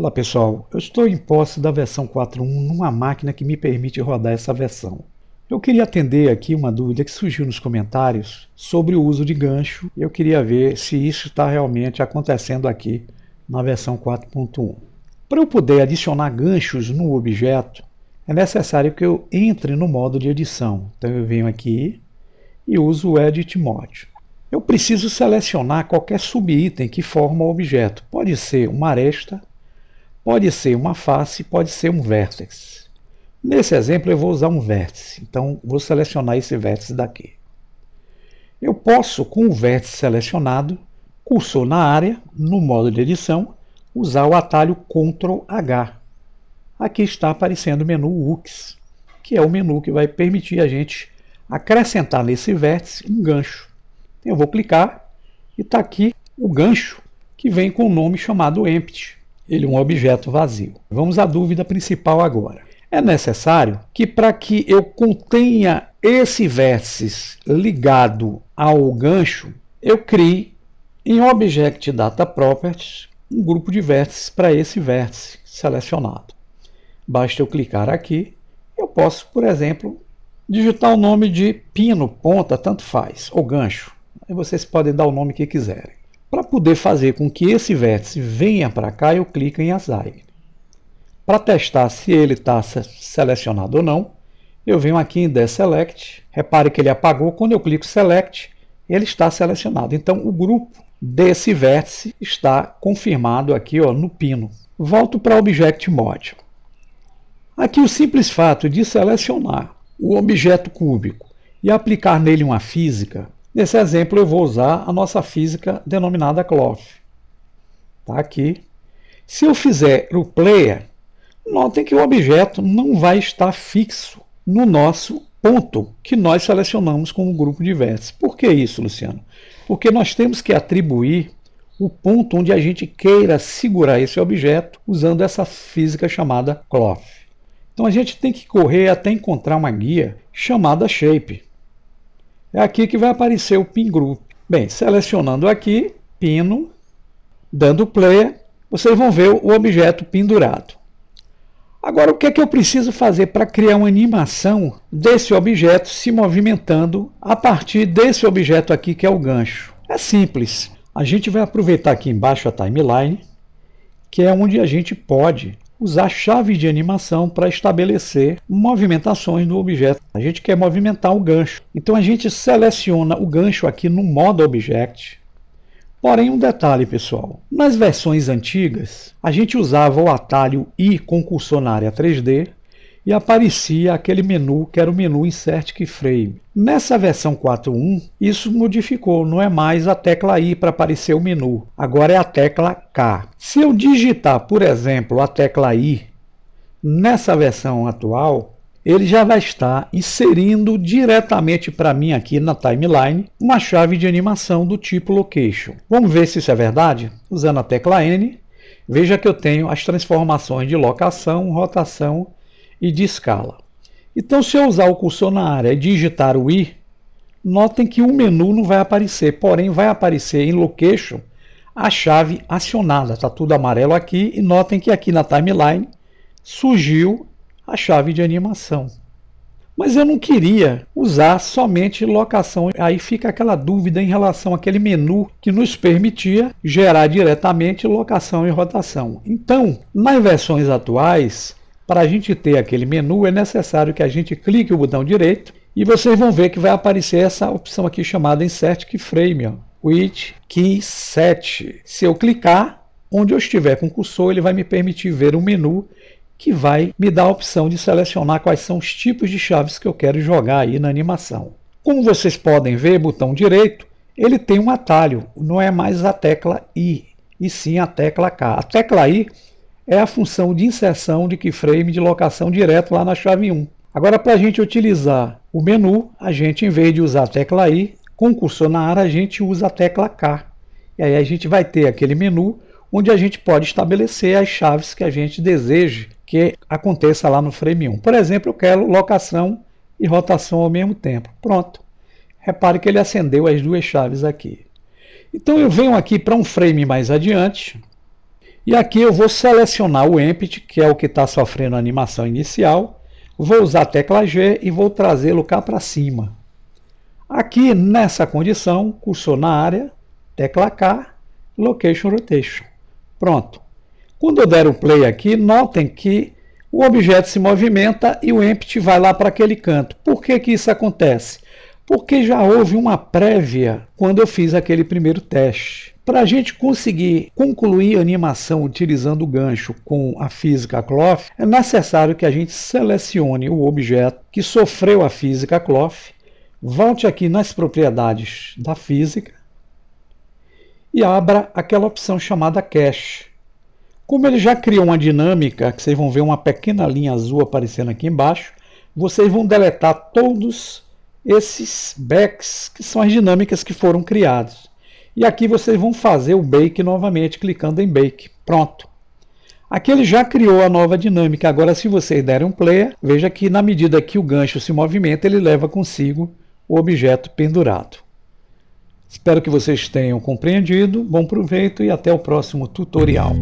Olá pessoal, eu estou em posse da versão 4.1 numa máquina que me permite rodar essa versão. Eu queria atender aqui uma dúvida que surgiu nos comentários sobre o uso de gancho e eu queria ver se isso está realmente acontecendo aqui na versão 4.1. Para eu poder adicionar ganchos no objeto, é necessário que eu entre no modo de edição. Então eu venho aqui e uso o Edit Mode. Eu preciso selecionar qualquer subitem que forma o objeto. Pode ser uma aresta, pode ser uma face, pode ser um vértice. Nesse exemplo eu vou usar um vértice, então vou selecionar esse vértice daqui. Eu posso, com o vértice selecionado, cursor na área, no modo de edição, usar o atalho Ctrl H. Aqui está aparecendo o menu UX, que é o menu que vai permitir a gente acrescentar nesse vértice um gancho. Eu vou clicar e está aqui o gancho que vem com o um nome chamado Empty ele um objeto vazio. Vamos à dúvida principal agora. É necessário que para que eu contenha esse vértice ligado ao gancho, eu crie em Object Data Properties um grupo de vértices para esse vértice selecionado. Basta eu clicar aqui, eu posso, por exemplo, digitar o nome de pino, ponta, tanto faz, ou gancho. Aí vocês podem dar o nome que quiserem. Para poder fazer com que esse vértice venha para cá, eu clico em Assign. Para testar se ele está selecionado ou não, eu venho aqui em Deselect. Repare que ele apagou. Quando eu clico Select, ele está selecionado. Então, o grupo desse vértice está confirmado aqui ó, no pino. Volto para Object Mode. Aqui o simples fato de selecionar o objeto cúbico e aplicar nele uma física Nesse exemplo, eu vou usar a nossa física denominada cloth. Está aqui. Se eu fizer o player, notem que o objeto não vai estar fixo no nosso ponto que nós selecionamos como grupo de vértices. Por que isso, Luciano? Porque nós temos que atribuir o ponto onde a gente queira segurar esse objeto usando essa física chamada cloth. Então a gente tem que correr até encontrar uma guia chamada shape. É aqui que vai aparecer o pin group. Bem, selecionando aqui, pino, dando play, vocês vão ver o objeto pendurado. Agora, o que é que eu preciso fazer para criar uma animação desse objeto se movimentando a partir desse objeto aqui que é o gancho? É simples. A gente vai aproveitar aqui embaixo a timeline, que é onde a gente pode usar chaves de animação para estabelecer movimentações no objeto. A gente quer movimentar o gancho. Então a gente seleciona o gancho aqui no modo Object. Porém, um detalhe, pessoal. Nas versões antigas, a gente usava o atalho I com concursionária 3D e aparecia aquele menu que era o menu Insert Keyframe. Nessa versão 4.1, isso modificou, não é mais a tecla I para aparecer o menu, agora é a tecla K. Se eu digitar, por exemplo, a tecla I nessa versão atual, ele já vai estar inserindo diretamente para mim aqui na timeline uma chave de animação do tipo location. Vamos ver se isso é verdade? Usando a tecla N, veja que eu tenho as transformações de locação, rotação e de escala. Então, se eu usar o cursor na área e digitar o i, notem que o menu não vai aparecer, porém vai aparecer em location a chave acionada. Está tudo amarelo aqui e notem que aqui na timeline surgiu a chave de animação. Mas eu não queria usar somente locação. Aí fica aquela dúvida em relação àquele menu que nos permitia gerar diretamente locação e rotação. Então, nas versões atuais, para a gente ter aquele menu, é necessário que a gente clique o botão direito e vocês vão ver que vai aparecer essa opção aqui chamada Insert Keyframe, ó, Key Set. Se eu clicar, onde eu estiver com o cursor, ele vai me permitir ver um menu que vai me dar a opção de selecionar quais são os tipos de chaves que eu quero jogar aí na animação. Como vocês podem ver, botão direito, ele tem um atalho, não é mais a tecla I, e sim a tecla K. A tecla I é a função de inserção de keyframe de locação direto lá na chave 1. Agora, para a gente utilizar o menu, a gente, em vez de usar a tecla I, com o cursor na área, a gente usa a tecla K. E aí a gente vai ter aquele menu onde a gente pode estabelecer as chaves que a gente deseja que aconteça lá no frame 1. Por exemplo, eu quero locação e rotação ao mesmo tempo. Pronto. Repare que ele acendeu as duas chaves aqui. Então eu venho aqui para um frame mais adiante, e aqui eu vou selecionar o Empty, que é o que está sofrendo a animação inicial. Vou usar a tecla G e vou trazê-lo cá para cima. Aqui, nessa condição, cursor na área, tecla K, Location Rotation. Pronto. Quando eu der o play aqui, notem que o objeto se movimenta e o Empty vai lá para aquele canto. Por que, que isso acontece? porque já houve uma prévia quando eu fiz aquele primeiro teste. Para a gente conseguir concluir a animação utilizando o gancho com a física cloth, é necessário que a gente selecione o objeto que sofreu a física cloth, volte aqui nas propriedades da física e abra aquela opção chamada cache. Como ele já criou uma dinâmica, que vocês vão ver uma pequena linha azul aparecendo aqui embaixo, vocês vão deletar todos esses backs, que são as dinâmicas que foram criados. E aqui vocês vão fazer o bake novamente, clicando em bake. Pronto. Aqui ele já criou a nova dinâmica. Agora, se vocês derem um player, veja que na medida que o gancho se movimenta, ele leva consigo o objeto pendurado. Espero que vocês tenham compreendido. Bom proveito e até o próximo tutorial.